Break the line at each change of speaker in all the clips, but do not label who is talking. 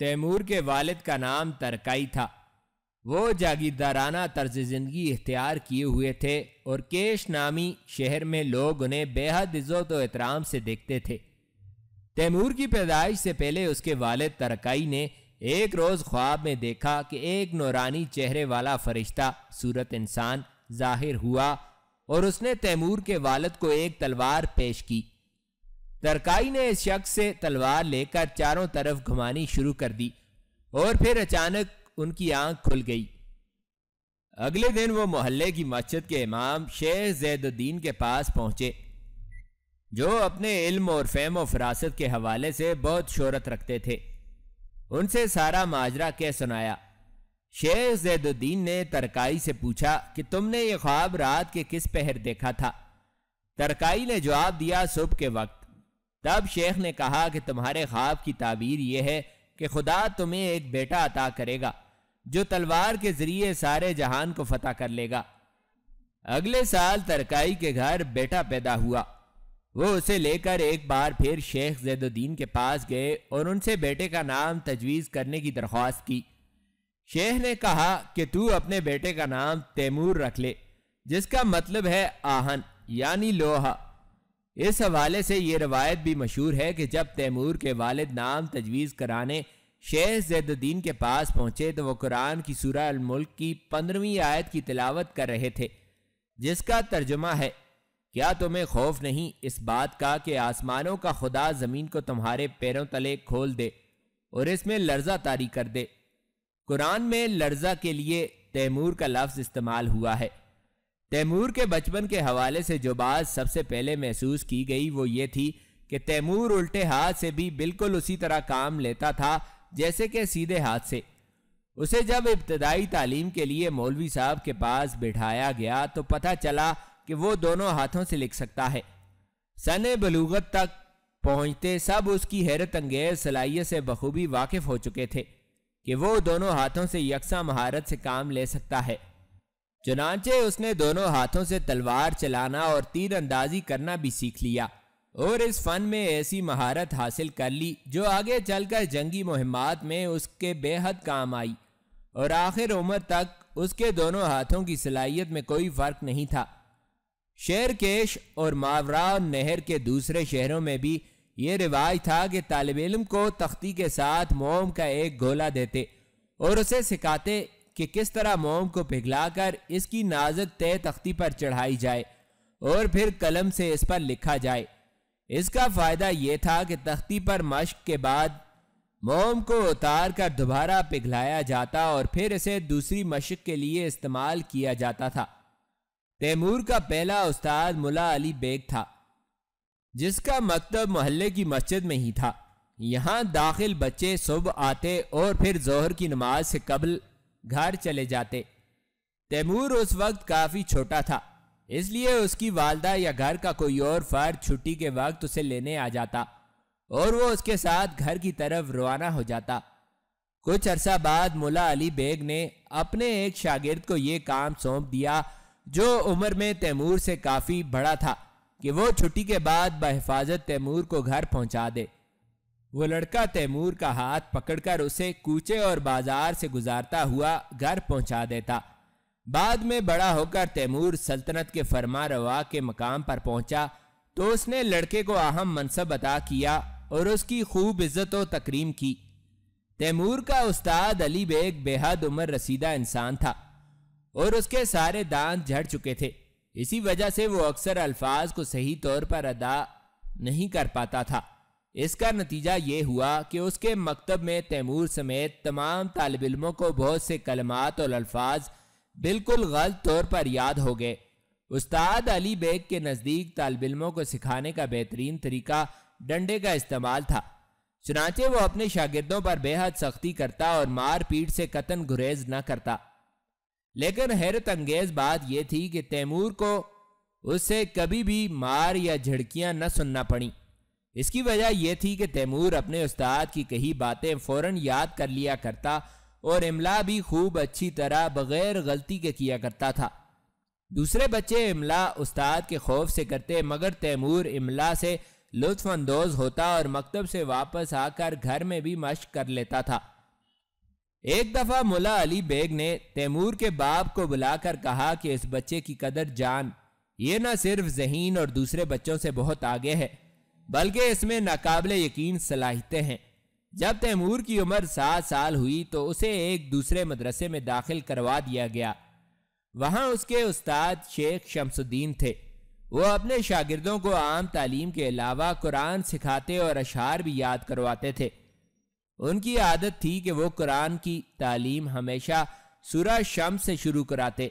तैमूर के वालिद का नाम तरकाई था वो जागीरदाराना तर्ज जिंदगी इख्तियार किए हुए थे और केश नामी शहर में लोग उन्हें बेहद इज्जत व एहतराम से देखते थे तैमूर की पैदाइश से पहले उसके वालिद तरकाई ने एक रोज़ ख्वाब में देखा कि एक नौरानी चेहरे वाला फरिश्ता सूरत इंसान जाहिर हुआ और उसने तैमूर के वालिद को एक तलवार पेश की तरकाई ने इस शख्स से तलवार लेकर चारों तरफ घुमानी शुरू कर दी और फिर अचानक उनकी आंख खुल गई अगले दिन वो मोहल्ले की मस्जिद के इमाम शेख जैदुद्दीन के पास पहुंचे जो अपने इल्म और फेम और फरासत के हवाले से बहुत शोहरत रखते थे उनसे सारा माजरा कह सुनाया शेख जैदुद्दीन ने तरकाई से पूछा कि तुमने ये ख्वाब रात के किस पहर देखा था तरकाई ने जवाब दिया सुबह के वक्त तब शेख ने कहा कि तुम्हारे ख्वाब की ताबीर यह है कि खुदा तुम्हें एक बेटा अता करेगा जो तलवार के ज़रिए सारे जहान को फतेह कर लेगा अगले साल तरकाई के घर बेटा पैदा हुआ वो उसे लेकर एक बार फिर शेख जैदुद्दीन के पास गए और उनसे बेटे का नाम तजवीज़ करने की दरख्वास्त की शेख ने कहा कि तू अपने बेटे का नाम तैमूर रख ले जिसका मतलब है आहन यानी लोहा इस हवाले से ये रवायत भी मशहूर है कि जब तैमूर के वालिद नाम तजवीज़ कराने शेख जैदुद्दीन के पास पहुँचे तो वह कुरान की सूरह मुल्क की पंद्रहवीं आयत की तिलावत कर रहे थे जिसका तर्जुमा है क्या तुम्हें खौफ नहीं इस बात का कि आसमानों का खुदा ज़मीन को तुम्हारे पैरों तले खोल दे और इसमें लर्जा तारी कर दे कुरान में लर्जा के लिए तैमूर का लफ्ज़ इस्तेमाल हुआ है तैमूर के बचपन के हवाले से जो बात सबसे पहले महसूस की गई वो ये थी कि तैमूर उल्टे हाथ से भी बिल्कुल उसी तरह काम लेता था जैसे कि सीधे हाथ से उसे जब इब्तदाई तालीम के लिए मौलवी साहब के पास बिठाया गया तो पता चला कि वो दोनों हाथों से लिख सकता है सन बलूगत तक पहुंचते सब उसकी हैरत अंगेज सलाहियत से बखूबी वाकिफ हो चुके थे कि वो दोनों हाथों से यकसा महारत से काम ले सकता है चुनाचे उसने दोनों हाथों से तलवार चलाना और तीर अंदाजी करना भी सीख लिया और इस फन में ऐसी महारत हासिल कर ली जो आगे चलकर जंगी मुहिमात में उसके बेहद काम आई और आखिर उम्र तक उसके दोनों हाथों की सलाहियत में कोई फर्क नहीं था शेरकेश और मावरा नहर के दूसरे शहरों में भी ये रिवाज था कि तालब इलम को तख्ती के साथ मोम का एक गोला देते और उसे सिखाते कि किस तरह मोम को पिघलाकर इसकी नाजक तय तख्ती पर चढ़ाई जाए और फिर कलम से इस पर लिखा जाए इसका फ़ायदा यह था कि तख्ती पर मश्क के बाद मोम को उतार कर दोबारा पिघलाया जाता और फिर इसे दूसरी मशक के लिए इस्तेमाल किया जाता था तैमूर का पहला उस्ताद मुला अली बेग था जिसका मकतब मोहल्ले की मस्जिद में ही था यहाँ दाखिल बच्चे सुबह आते और फिर जोहर की नमाज से कबल घर चले जाते तैमूर उस वक्त काफी छोटा था इसलिए उसकी वालदा या घर का कोई और फर्द छुट्टी के वक्त उसे लेने आ जाता और वो उसके साथ घर की तरफ रवाना हो जाता कुछ अरसा बाद मुला अली बेग ने अपने एक शागिर्द को ये काम सौंप दिया जो उम्र में तैमूर से काफ़ी बड़ा था कि वो छुट्टी के बाद बहिफाजत तैमूर को घर पहुंचा दे वो लड़का तैमूर का हाथ पकड़कर उसे कूचे और बाजार से गुजारता हुआ घर पहुंचा देता बाद में बड़ा होकर तैमूर सल्तनत के फरमा रवा के मकाम पर पहुंचा तो उसने लड़के को अहम मनसब अदा किया और उसकी खूब इज्जत व तकरीम की तैमूर का उस्ताद अली बेग बेहद उम्र रसीदा इंसान था और उसके सारे दांत झड़ चुके थे इसी वजह से वो अक्सर अल्फाज को सही तौर पर अदा नहीं कर पाता था इसका नतीजा ये हुआ कि उसके मकतब में तैमूर समेत तमाम तालब इलमों को बहुत से कलमात और अल्फाज बिल्कुल गलत तौर पर याद हो गए उस्ताद अली बेग के नज़दीक तालब इलमों को सिखाने का बेहतरीन तरीका डंडे का इस्तेमाल था चुनाचे वो अपने शागिदों पर बेहद सख्ती करता और मार पीट से कतन गुरेज न करता लेकिन हैरत अंगेज बात यह थी कि तैमूर को उससे कभी भी मार या झड़कियाँ न सुनना पड़ी इसकी वजह यह थी कि तैमूर अपने उस्ताद की कही बातें फ़ौरन याद कर लिया करता और इमला भी खूब अच्छी तरह बग़ैर गलती के किया करता था दूसरे बच्चे इमला उस्ताद के खौफ से करते मगर तैमूर इमला से लुत्फानंदोज होता और मकतब से वापस आकर घर में भी मश्क कर लेता था एक दफ़ा मुला अली बेग ने तैमूर के बाप को बुलाकर कहा कि इस बच्चे की कदर जान ये न सिर्फ जहीन और दूसरे बच्चों से बहुत आगे है बल्कि इसमें नाकबले यकीन सलाहते हैं जब तैमूर की उम्र सात साल हुई तो उसे एक दूसरे मदरसे में दाखिल करवा दिया गया वहाँ उसके उस्ताद शेख शमसुद्दीन थे वो अपने शागिर्दों को आम तालीम के अलावा कुरान सिखाते और अशार भी याद करवाते थे उनकी आदत थी कि वो कुरान की तालीम हमेशा सूरह शम्स से शुरू कराते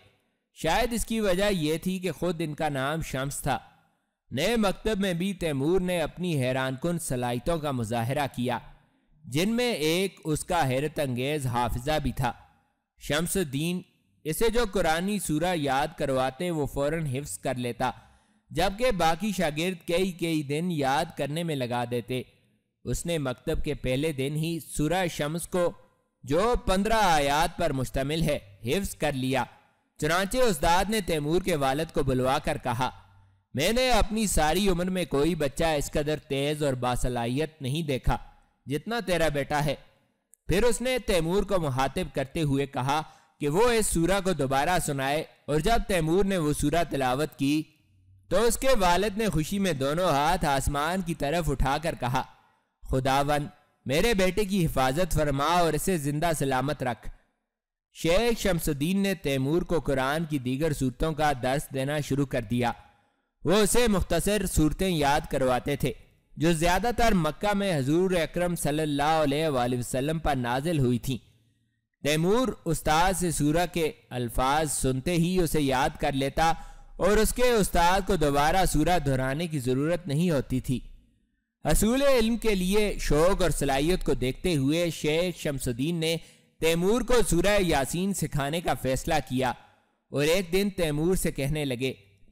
शायद इसकी वजह यह थी कि खुद इनका नाम शम्स था नए मकतब में भी तैमूर ने अपनी हैरानकुन सलाहितों का मुजाहरा किया जिनमें एक उसका हैरत अंगेज हाफजा भी था शमसुद्दीन इसे जो कुरानी सूरा याद करवाते वो फ़ौर हिफ्स कर लेता जबकि बाकी शागिर्द कई कई दिन याद करने में लगा देते उसने मकतब के पहले दिन ही सूरा शम्स को जो पंद्रह आयात पर मुश्तमिल है हिफ्स कर लिया चुनाचे उस्ताद ने तैमूर के वालद को बुलवा कर कहा मैंने अपनी सारी उम्र में कोई बच्चा इस कदर तेज और बासलाहियत नहीं देखा जितना तेरा बेटा है फिर उसने तैमूर को मुहातिब करते हुए कहा कि वो इस सूरा को दोबारा सुनाए और जब तैमूर ने वो सूरा तिलावत की तो उसके वालद ने खुशी में दोनों हाथ आसमान की तरफ उठाकर कहा खुदावन मेरे बेटे की हिफाजत फरमा और इसे जिंदा सलामत रख शेख शमसुद्दीन ने तैमूर को कुरान की दीगर सूरतों का दर्श देना शुरू कर दिया वो उसे मुख्तर सूरतें याद करवाते थे जो ज़्यादातर मक्का में हजूर अक्रम वसल्लम पर नाजिल हुई थी तैमूर उस्ताद से सूरा के अल्फाज सुनते ही उसे याद कर लेता और उसके उस्ताद को दोबारा सूरा दोहराने की ज़रूरत नहीं होती थी असूल इल्म के लिए शौक और सलाहियत को देखते हुए शेख शमसुद्दीन ने तैमूर को सूरह यासीन सिखाने का फैसला किया और एक दिन तैमूर से कहने लगे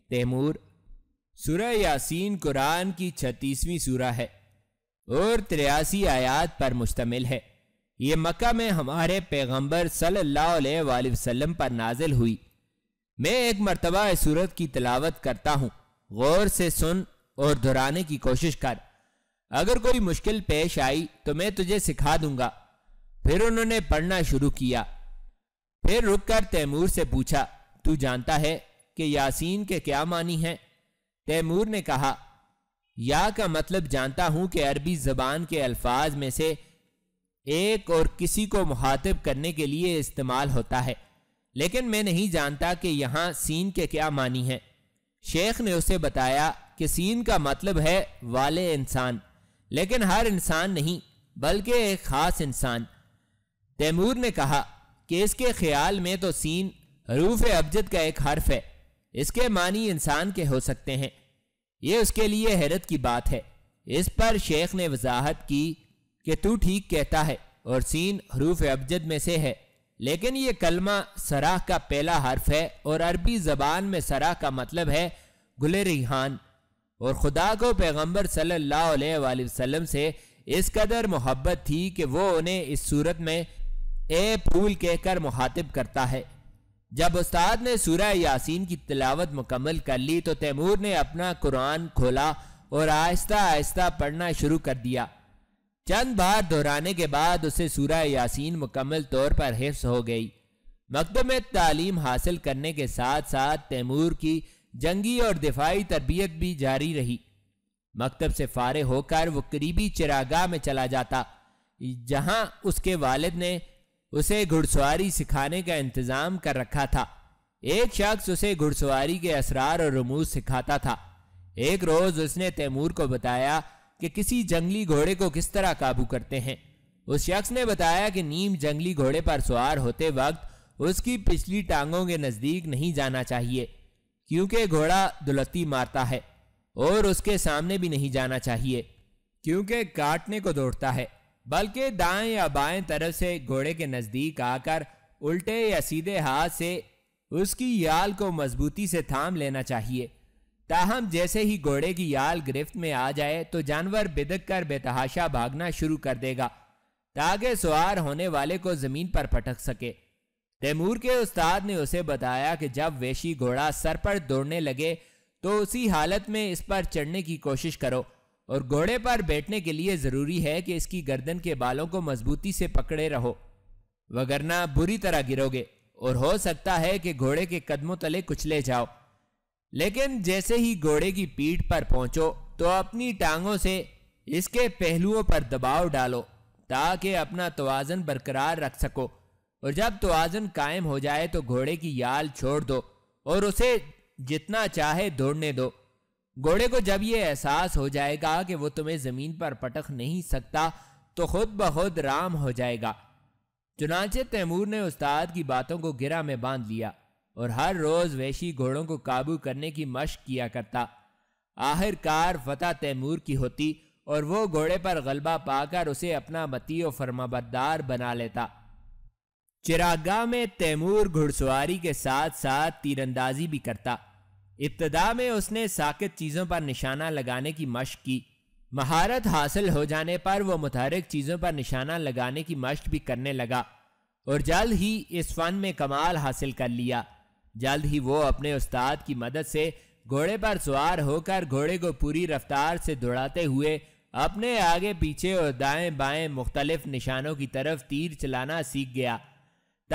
तैमूर सुरह यासीन कुरान की छत्तीसवीं सूरा है और तिरासी आयात पर मुश्तमिल है ये मक्का में हमारे पैगम्बर सल्लल्लाहु अलैहि वसल्लम पर नाजिल हुई मैं एक मरतबा इस सूरत की तलावत करता हूँ गौर से सुन और दोहराने की कोशिश कर अगर कोई मुश्किल पेश आई तो मैं तुझे सिखा दूंगा फिर उन्होंने पढ़ना शुरू किया फिर रुककर तैमूर से पूछा तू जानता है कि यासीन के क्या मानी है तैमूर ने कहा या का मतलब जानता हूं कि अरबी जबान के अल्फाज में से एक और किसी को मुहातिब करने के लिए इस्तेमाल होता है लेकिन मैं नहीं जानता कि यहां सीन के क्या मानी है शेख ने उसे बताया कि सीन का मतलब है वाले इंसान लेकिन हर इंसान नहीं बल्कि एक ख़ास इंसान तैमूर ने कहा कि इसके ख्याल में तो सीन रूफ अबजद का एक हर्फ है इसके मानी इंसान के हो सकते हैं ये उसके लिए हैरत की बात है इस पर शेख ने वजाहत की कि तू ठीक कहता है और सीन हरूफ अबजद में से है लेकिन ये कलमा सराह का पहला हर्फ है और अरबी जबान में सराह का मतलब है गुल रिहान और खुदा को पैगम्बर सल्ला वसलम से इस कदर मोहब्बत थी कि वो उन्हें इस सूरत में ए फूल कहकर मुहातिब करता है जब उस्ताद ने सूरह यासीन की तिलावत मुकम्मल कर ली तो तैमूर ने अपना कुरान खोला और आहिस्ता आहिस्ता पढ़ना शुरू कर दिया चंद बार दोहराने के बाद उसे सूरह यासीन मुकम्मल तौर पर हिफ्स हो गई मकदम में तालीम हासिल करने के साथ साथ तैमूर की जंगी और दिफाई तरबियत भी जारी रही मकतब से फारे होकर वो करीबी चिरागाह में चला जाता जहां उसके वालिद ने उसे घुड़सवारी सिखाने का इंतजाम कर रखा था एक शख्स उसे घुड़सवारी के असरार और रमूज सिखाता था एक रोज उसने तैमूर को बताया कि किसी जंगली घोड़े को किस तरह काबू करते हैं उस शख्स ने बताया कि नीम जंगली घोड़े पर सवार होते वक्त उसकी पिछली टांगों के नजदीक नहीं जाना चाहिए क्योंकि घोड़ा दुलती मारता है और उसके सामने भी नहीं जाना चाहिए क्योंकि काटने को दौड़ता है बल्कि दाएं या बाएं तरफ से घोड़े के नजदीक आकर उल्टे या सीधे हाथ से उसकी याल को मजबूती से थाम लेना चाहिए ताहम जैसे ही घोड़े की याल गिरफ्त में आ जाए तो जानवर बिदक कर बेतहाशा भागना शुरू कर देगा ताकि सवार होने वाले को जमीन पर पटक सके तैमूर के उस्ताद ने उसे बताया कि जब वेशी घोड़ा सर पर दौड़ने लगे तो उसी हालत में इस पर चढ़ने की कोशिश करो और घोड़े पर बैठने के लिए जरूरी है कि इसकी गर्दन के बालों को मजबूती से पकड़े रहो वगरना बुरी तरह गिरोगे और हो सकता है कि घोड़े के कदमों तले कुचले जाओ लेकिन जैसे ही घोड़े की पीठ पर पहुंचो तो अपनी टांगों से इसके पहलुओं पर दबाव डालो ताकि अपना तोज़न बरकरार रख सको और जब तोज़न कायम हो जाए तो घोड़े की याल छोड़ दो और उसे जितना चाहे दौड़ने दो घोड़े को जब यह एहसास हो जाएगा कि वो तुम्हें जमीन पर पटक नहीं सकता तो खुद ब खुद राम हो जाएगा चुनाचे तैमूर ने उस्ताद की बातों को गिरा में बांध लिया और हर रोज वैशी घोड़ों को काबू करने की मशक किया करता आखिरकार फतेह तैमूर की होती और वो घोड़े पर गलबा पाकर उसे अपना मती और फरमाबरदार बना लेता चिरागा में तैमूर घुड़सवारी के साथ साथ तीरंदाजी भी करता इब्तदा में उसने साकित चीज़ों पर निशाना लगाने की मश्क की महारत हासिल हो जाने पर वह मुतहरक चीज़ों पर निशाना लगाने की मश्क भी करने लगा और जल्द ही इस फ़न में कमाल हासिल कर लिया जल्द ही वो अपने उस्ताद की मदद से घोड़े पर सवार होकर घोड़े को पूरी रफ्तार से दौड़ाते हुए अपने आगे पीछे और दाएं बाएं मुख्तलिफ निशानों की तरफ तीर चलाना सीख गया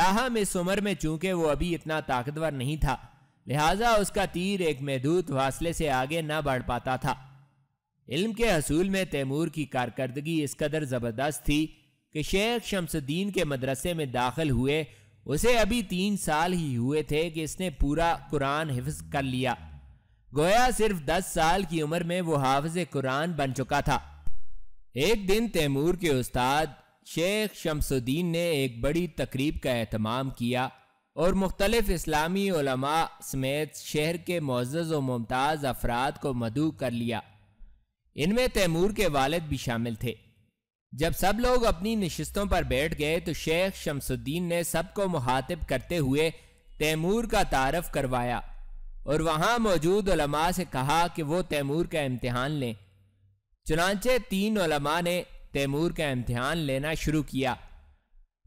ताहम इस उम्र में चूंकि वो अभी इतना ताकतवर नहीं था लिहाजा उसका तीर एक महदूद फासले से आगे न बढ़ पाता था इल्म के हसूल में तैमूर की कारकर्दगी इस कदर ज़बरदस्त थी कि शेख शमसुद्दीन के मदरसे में दाखिल हुए उसे अभी तीन साल ही हुए थे कि इसने पूरा कुरान हिफ्ज कर लिया गोया सिर्फ दस साल की उम्र में वो हाफज कुरान बन चुका था एक दिन तैमूर के उस्ताद शेख शमसुद्दीन ने एक बड़ी तकरीब का अहतमाम किया और मुख्तलिफ इस्लामी समेत शहर के मोज़ व मुमताज़ अफराद को मदू कर लिया इनमें तैमूर के वालद भी शामिल थे जब सब लोग अपनी नशस्तों पर बैठ गए तो शेख शमसुद्दीन ने सबको मुहातिब करते हुए तैमूर का तारफ करवाया और वहाँ मौजूद उलमा से कहा कि वो तैमूर का इम्तहान लें चुनाचे तीन उलमा ने तैमूर का इम्तहान लेना शुरू किया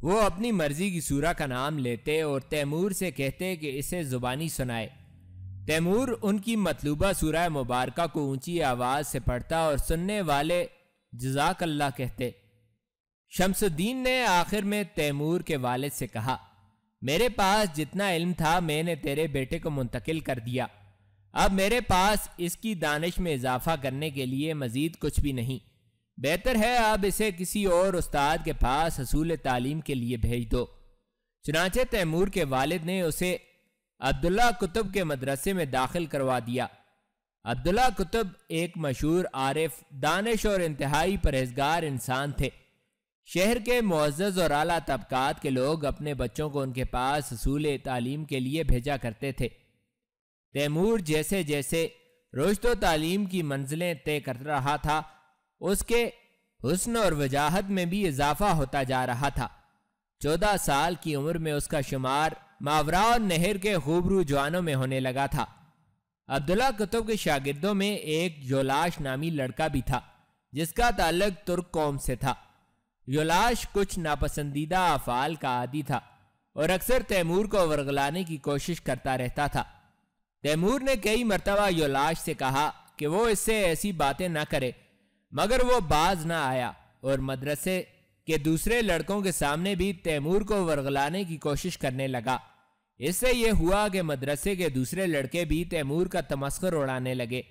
वो अपनी मर्जी की सूरा का नाम लेते और तैमूर से कहते कि इसे ज़ुबानी सुनाए तैमूर उनकी मतलूबा सूरा मुबारक को ऊंची आवाज़ से पढ़ता और सुनने वाले जजाक अल्लाह कहते शमसुद्दीन ने आखिर में तैमूर के वालद से कहा मेरे पास जितना इल्म था मैंने तेरे बेटे को मुंतकिल कर दिया अब मेरे पास इसकी दानिश में इजाफा करने के लिए मज़ीद कुछ भी नहीं बेहतर है आप इसे किसी और उस्ताद के पास हसूल तालीम के लिए भेज दो चुनाचे तैमूर के वालिद ने उसे अब्दुल्ला कुतुब के मदरसे में दाखिल करवा दिया अब्दुल्ला कुतुब एक मशहूर आरिफ दानश और इंतहाई परहेजगार इंसान थे शहर के मुआज़ और अली तबक़ात के लोग अपने बच्चों को उनके पास हसूल तालीम के लिए भेजा करते थे तैमूर जैसे जैसे रोशतो तालीम की मंजिलें तय कर रहा था उसके हुस्न और वजाहत में भी इजाफा होता जा रहा था चौदह साल की उम्र में उसका शुमार मावरा और नहर के खूबरू जवानों में होने लगा था अब्दुल्ला कुतुब के शागिर्दों में एक जोलाश नामी लड़का भी था जिसका ताल्लक तुर्क कौम से था योलाश कुछ नापसंदीदा अफाल का आदि था और अक्सर तैमूर को वर्गलाने की कोशिश करता रहता था तैमूर ने कई मरतबा योलाश से कहा कि वो इससे ऐसी बातें ना करे मगर वो बाज ना आया और मदरसे के दूसरे लड़कों के सामने भी तैमूर को वर्गलाने की कोशिश करने लगा इससे यह हुआ कि मदरसे के दूसरे लड़के भी तैमूर का तमस्कर उड़ाने लगे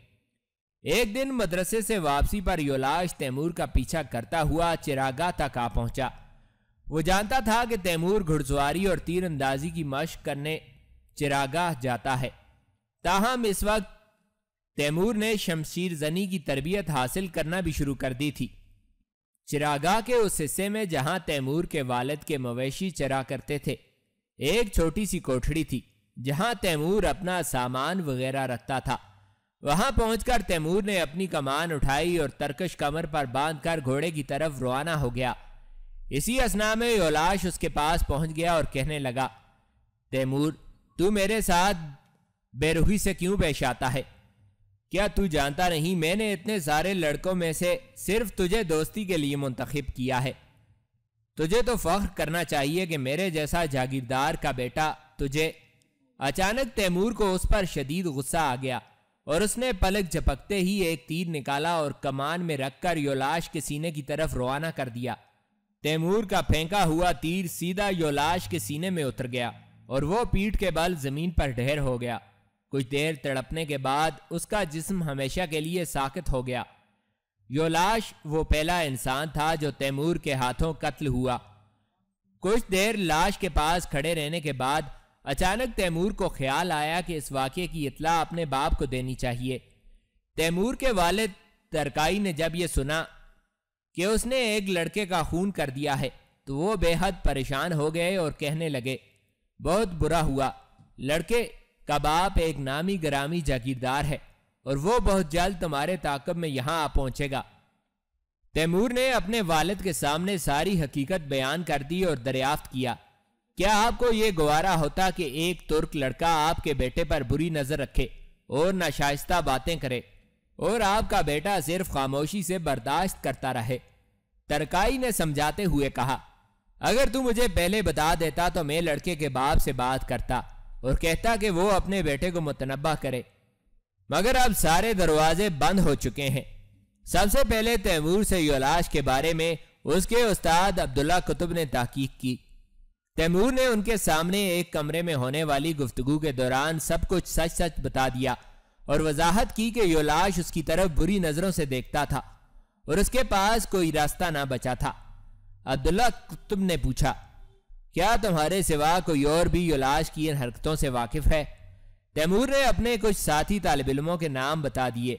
एक दिन मदरसे से वापसी पर योलाश तैमूर का पीछा करता हुआ चिरागा तक आ पहुंचा वो जानता था कि तैमूर घुड़सवारी और तीरंदाजी की मश करने चिरागा जाता है ताहम इस वक्त तैमूर ने शमशीर जनी की तरबियत हासिल करना भी शुरू कर दी थी चिरागाह के उस हिस्से में जहां तैमूर के वालद के मवेशी चरा करते थे एक छोटी सी कोठड़ी थी जहां तैमूर अपना सामान वगैरह रखता था वहां पहुंचकर तैमूर ने अपनी कमान उठाई और तरकश कमर पर बांधकर घोड़े की तरफ रवाना हो गया इसी असना में योलाश उसके पास पहुंच गया और कहने लगा तैमूर तू मेरे साथ बेरोही से क्यों पेश आता है क्या तू जानता नहीं मैंने इतने सारे लड़कों में से सिर्फ तुझे दोस्ती के लिए मुंतखब किया है तुझे तो फख्र करना चाहिए कि मेरे जैसा जागीरदार का बेटा तुझे अचानक तैमूर को उस पर शदीद गुस्सा आ गया और उसने पलक झपकते ही एक तीर निकाला और कमान में रखकर योलाश के सीने की तरफ रवाना कर दिया तैमूर का फेंका हुआ तीर सीधा योलाश के सीने में उतर गया और वो पीठ के बल जमीन पर ढेर हो गया कुछ देर तड़पने के बाद उसका जिस्म हमेशा के लिए साकित हो गया यो लाश वो पहला इंसान था जो तैमूर के हाथों कत्ल हुआ कुछ देर लाश के पास खड़े रहने के बाद अचानक तैमूर को ख्याल आया कि इस वाक्य की इतला अपने बाप को देनी चाहिए तैमूर के वालिद तरकाई ने जब यह सुना कि उसने एक लड़के का खून कर दिया है तो वो बेहद परेशान हो गए और कहने लगे बहुत बुरा हुआ लड़के का बाप एक नामी ग्रामी जागीरदार है और वो बहुत जल्द तुम्हारे ताकब में यहां आ पहुंचेगा तैमूर ने अपने वालद के सामने सारी हकीकत बयान कर दी और दरियाफ्त किया क्या आपको ये गुवारा होता कि एक तुर्क लड़का आपके बेटे पर बुरी नजर रखे और नाशाइस्ता बातें करे और आपका बेटा सिर्फ खामोशी से बर्दाश्त करता रहे तरकाई ने समझाते हुए कहा अगर तू मुझे पहले बता देता तो मैं लड़के के बाप से बात करता और कहता कि वो अपने बेटे को मुतनबा करे मगर अब सारे दरवाजे बंद हो चुके हैं सबसे पहले तैमूर से योलाश के बारे में उसके उस्ताद अब्दुल्ला कुतुब ने तहकीक की तैमूर ने उनके सामने एक कमरे में होने वाली गुफ्तगु के दौरान सब कुछ सच सच बता दिया और वजाहत की कि योलाश उसकी तरफ बुरी नजरों से देखता था और उसके पास कोई रास्ता ना बचा था अब्दुल्ला कुतुब ने पूछा क्या तुम्हारे सिवा कोई और भी योलाश की इन हरकतों से वाकिफ है तैमूर ने अपने कुछ साथी तालब इलमों के नाम बता दिए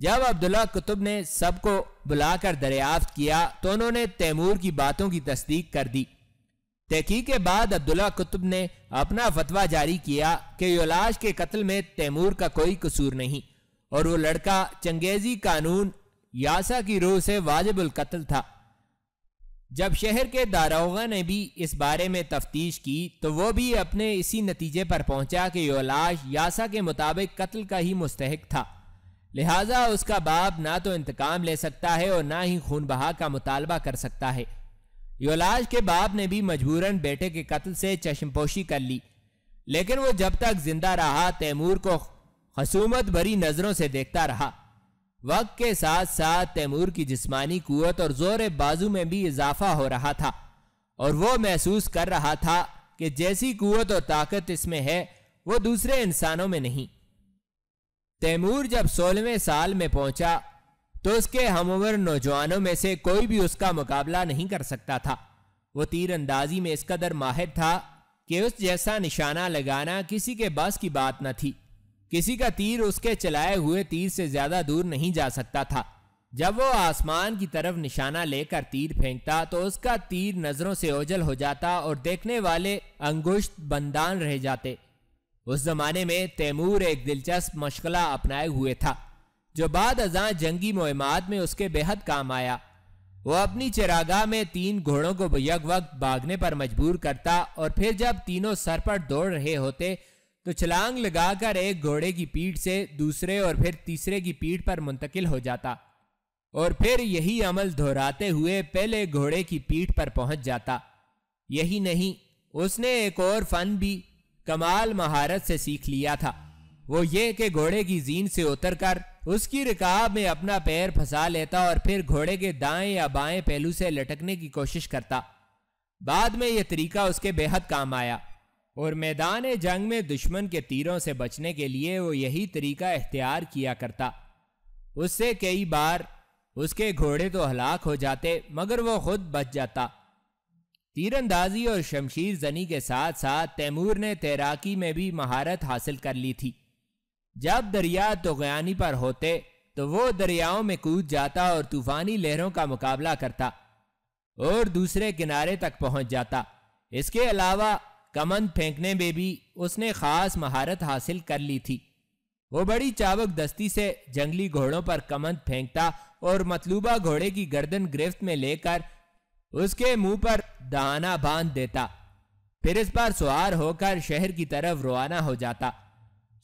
जब अब्दुल्ला कुतुब ने सबको बुलाकर दरियाफ्त किया तो उन्होंने तैमूर की बातों की तस्दीक कर दी तहकीक के बाद अब्दुल्ला कुतुब ने अपना फतवा जारी किया कि योलाश के कत्ल में तैमूर का कोई कसूर नहीं और वो लड़का चंगेजी कानून यासा की रूह से वाजिबुल कत्ल था जब शहर के दारोगा ने भी इस बारे में तफ्तीश की तो वो भी अपने इसी नतीजे पर पहुंचा कि योलाश यासा के मुताबिक कत्ल का ही मुस्तक था लिहाजा उसका बाप ना तो इंतकाम ले सकता है और ना ही खून बहा का मुतालबा कर सकता है योलाश के बाप ने भी मजबूरन बेटे के कत्ल से चश्मपोशी कर ली लेकिन वो जब तक जिंदा रहा तैमूर को खसूमत भरी नज़रों से देखता रहा वक्त के साथ साथ तैमूर की जिस्मानी कुत और जोर बाजू में भी इजाफा हो रहा था और वो महसूस कर रहा था कि जैसी कुत और ताकत इसमें है वो दूसरे इंसानों में नहीं तैमूर जब सोलहवें साल में पहुंचा तो उसके हमउम्र नौजवानों में से कोई भी उसका मुकाबला नहीं कर सकता था वो तीरंदाजी में इस कदर माहिर था कि उस जैसा निशाना लगाना किसी के बस की बात न थी किसी का तीर उसके चलाए हुए तीर से ज्यादा दूर नहीं जा सकता था जब वो आसमान की तरफ निशाना लेकर तीर फेंकता तो उसका तीर नजरों से ओझल हो जाता और देखने वाले अंगुश्त बंदान रह जाते उस जमाने में तैमूर एक दिलचस्प मशगला अपनाए हुए था जो बाद अजा जंगी मुहिमात में उसके बेहद काम आया वो अपनी चिरागा में तीन घोड़ों को यक वक्त भागने पर मजबूर करता और फिर जब तीनों सर पर दौड़ रहे होते तो छलांग लगाकर एक घोड़े की पीठ से दूसरे और फिर तीसरे की पीठ पर मुंतकिल हो जाता और फिर यही अमल दोहराते हुए पहले घोड़े की पीठ पर पहुंच जाता यही नहीं उसने एक और फन भी कमाल महारत से सीख लिया था वो ये कि घोड़े की जीन से उतरकर उसकी रिकाब में अपना पैर फंसा लेता और फिर घोड़े के दाएं या बाएं पहलू से लटकने की कोशिश करता बाद में यह तरीका उसके बेहद काम आया और मैदान जंग में दुश्मन के तीरों से बचने के लिए वो यही तरीका इख्तियार किया करता उससे कई बार उसके घोड़े तो हलाक हो जाते मगर वो खुद बच जाता तीरंदाजी और शमशीर जनी के साथ साथ तैमूर ने तैराकी में भी महारत हासिल कर ली थी जब दरिया तोगयानी पर होते तो वो दरियाओं में कूद जाता और तूफानी लहरों का मुकाबला करता और दूसरे किनारे तक पहुंच जाता इसके अलावा कमंद फेंकने में भी उसने खास महारत हासिल कर ली थी वो बड़ी चावक दस्ती से जंगली घोड़ों पर कमंद फेंकता और मतलूबा घोड़े की गर्दन गिरफ्त में लेकर उसके मुंह पर दाना बांध देता फिर इस पर सवार होकर शहर की तरफ रवाना हो जाता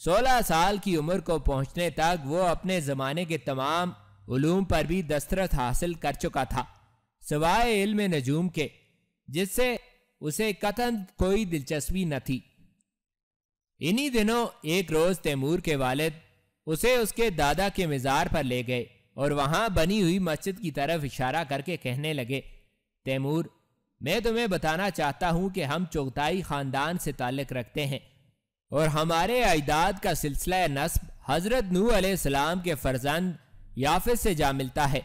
सोलह साल की उम्र को पहुंचने तक वो अपने ज़माने के तमाम उलूम पर भी दस्तरत हासिल कर चुका था सवाए इल्म नजूम के जिससे उसे कथन कोई दिलचस्पी न थी इन्हीं दिनों एक रोज तैमूर के वालिद उसे उसके दादा के मज़ार पर ले गए और वहां बनी हुई मस्जिद की तरफ इशारा करके कहने लगे तैमूर मैं तुम्हें बताना चाहता हूं कि हम चौगताई ख़ानदान से ताल्लुक़ रखते हैं और हमारे अजदाद का सिलसिला नस्ब हज़रत नू आसलाम के फर्जंद याफिस से जा मिलता है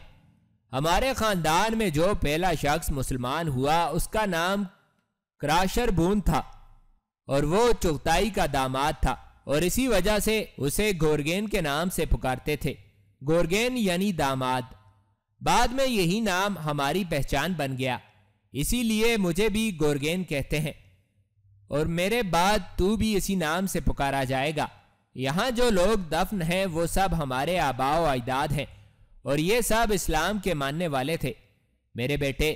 हमारे ख़ानदान में जो पहला शख्स मुसलमान हुआ उसका नाम क्राशर बूंद था और वो चुगताई का दामाद था और इसी वजह से उसे गोरगेन के नाम से पुकारते थे गोरगेन यानी दामाद बाद में यही नाम हमारी पहचान बन गया इसीलिए मुझे भी गोरगेन कहते हैं और मेरे बाद तू भी इसी नाम से पुकारा जाएगा यहाँ जो लोग दफन हैं वो सब हमारे आबाओ अजदाद हैं और ये सब इस्लाम के मानने वाले थे मेरे बेटे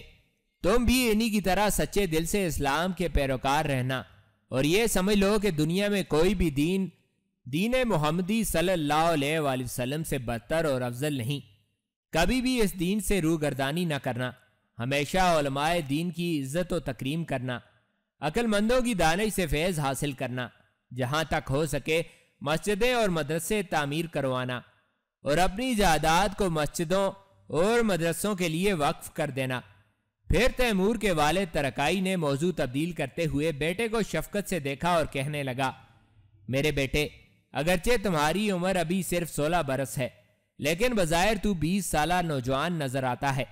तुम भी इन्हीं की तरह सच्चे दिल से इस्लाम के पैरोकार रहना और ये समझ लो कि दुनिया में कोई भी दीन दीन मोहम्मदी सल्लल्लाहु अलैहि वसल्लम से बदतर और अफजल नहीं कभी भी इस दीन से गर्दानी ना करना हमेशा उलमाए दीन की इज्जत व तकरीम करना अक्लमंदों की दानिश से फैज़ हासिल करना जहाँ तक हो सके मस्जिदें और मदरसे तामीर करवाना और अपनी जायदाद को मस्जिदों और मदरसों के लिए वक्फ कर देना फिर तैमूर के वाले तरकाई ने मौजू तब्दील करते हुए बेटे को शफकत से देखा और कहने लगा मेरे बेटे अगरचे तुम्हारी उम्र अभी सिर्फ सोलह बरस है लेकिन बज़ाहिर तू बीस साल नौजवान नजर आता है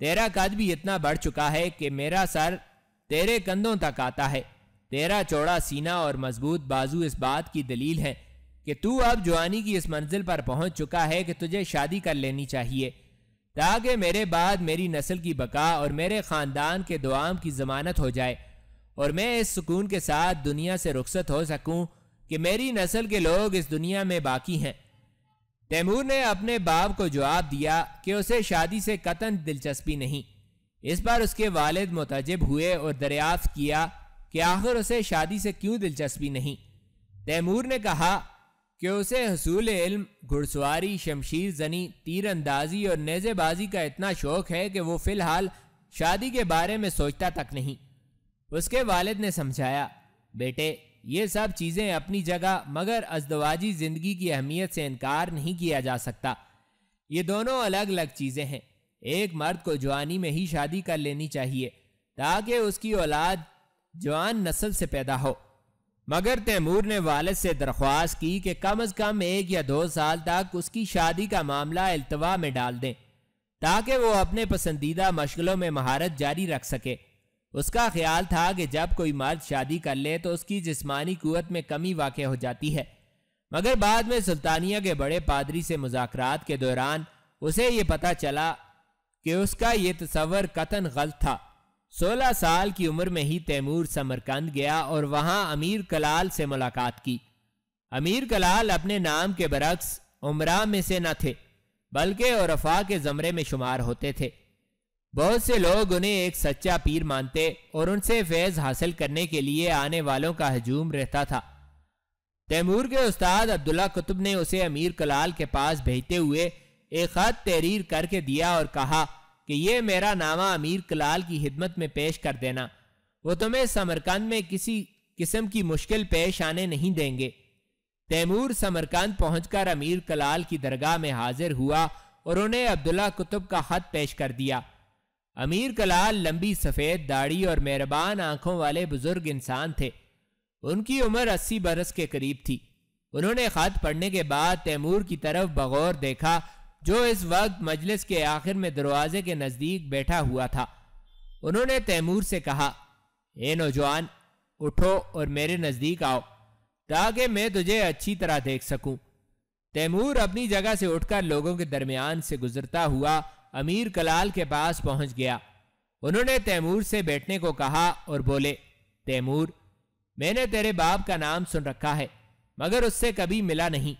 तेरा कद भी इतना बढ़ चुका है कि मेरा सर तेरे कंधों तक आता है तेरा चौड़ा सीना और मजबूत बाजू इस बात की दलील है कि तू अब जवानी की इस मंजिल पर पहुंच चुका है कि तुझे शादी कर लेनी चाहिए ताकि मेरे बाद मेरी नस्ल की बका और मेरे ख़ानदान के दुआम की ज़मानत हो जाए और मैं इस सुकून के साथ दुनिया से रुखसत हो सकूं कि मेरी नस्ल के लोग इस दुनिया में बाकी हैं तैमूर ने अपने बाप को जवाब दिया कि उसे शादी से कतन दिलचस्पी नहीं इस बार उसके वालिद मुतजब हुए और दरियाफ्त किया कि आखिर उसे शादी से क्यों दिलचस्पी नहीं तैमूर ने कहा कि उसे हसूल इल्म घुड़सवारी शमशीर जनी तीरंदाजी और नेज़ेबाजी का इतना शौक है कि वो फ़िलहाल शादी के बारे में सोचता तक नहीं उसके वालिद ने समझाया बेटे ये सब चीज़ें अपनी जगह मगर अजदवाजी ज़िंदगी की अहमियत से इनकार नहीं किया जा सकता ये दोनों अलग अलग चीज़ें हैं एक मर्द को जवानी में ही शादी कर लेनी चाहिए ताकि उसकी औलाद जवान नस्ल से पैदा हो मगर तैमूर ने वालद से दरख्वास्त की कि कम अज कम एक या दो साल तक उसकी शादी का मामला अल्तवा में डाल दें ताकि वो अपने पसंदीदा मशगलों में महारत जारी रख सके उसका ख्याल था कि जब कोई मर्द शादी कर ले तो उसकी जिस्मानी क़ुत में कमी वाक़ हो जाती है मगर बाद में सुल्तानिया के बड़े पादरी से मुजाकरात के दौरान उसे ये पता चला कि उसका ये तस्वर कतन गलत था 16 साल की उम्र में ही तैमूर समरकंद गया और वहां अमीर कलाल से मुलाकात की अमीर कलाल अपने नाम के बरक्स उमरा में से न थे बल्कि औरफा के जमरे में शुमार होते थे बहुत से लोग उन्हें एक सच्चा पीर मानते और उनसे फैज हासिल करने के लिए आने वालों का हजूम रहता था तैमूर के उस्ताद अब्दुल्ला कुतुब ने उसे अमीर कलाल के पास भेजते हुए एक खत तहरीर करके दिया और कहा कि यह मेरा नामा अमीर कलाल की हिदमत में पेश कर देना वो तुम्हें समरकंद में किसी किस्म की मुश्किल पेश आने नहीं देंगे तैमूर समरकंद पहुंचकर अमीर कलाल की दरगाह में हाजिर हुआ और उन्हें अब्दुल्ला कुतुब का हत पेश कर दिया अमीर कलाल लंबी सफ़ेद दाढ़ी और मेहरबान आंखों वाले बुजुर्ग इंसान थे उनकी उम्र अस्सी बरस के करीब थी उन्होंने खत पढ़ने के बाद तैमूर की तरफ बगौर देखा जो इस वक्त मजलिस के आखिर में दरवाजे के नज़दीक बैठा हुआ था उन्होंने तैमूर से कहा ए नौजवान उठो और मेरे नज़दीक आओ ताकि मैं तुझे अच्छी तरह देख सकूं। तैमूर अपनी जगह से उठकर लोगों के दरमियान से गुजरता हुआ अमीर कलाल के पास पहुंच गया उन्होंने तैमूर से बैठने को कहा और बोले तैमूर मैंने तेरे बाप का नाम सुन रखा है मगर उससे कभी मिला नहीं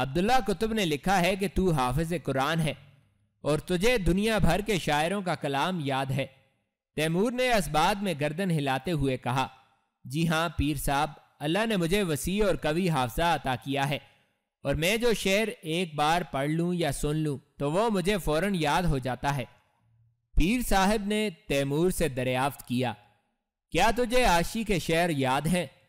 अब्दुल्ला कुतुब ने लिखा है कि तू हाफिज कुरान है और तुझे दुनिया भर के शायरों का कलाम याद है तैमूर ने इसबाद में गर्दन हिलाते हुए कहा जी हाँ पीर साहब अल्लाह ने मुझे वसी और कवि हाफजा अता किया है और मैं जो शेर एक बार पढ़ लूँ या सुन लूँ तो वो मुझे फौरन याद हो जाता है पीर साहब ने तैमूर से दरियाफ्त किया क्या तुझे आशी के शेर याद हैं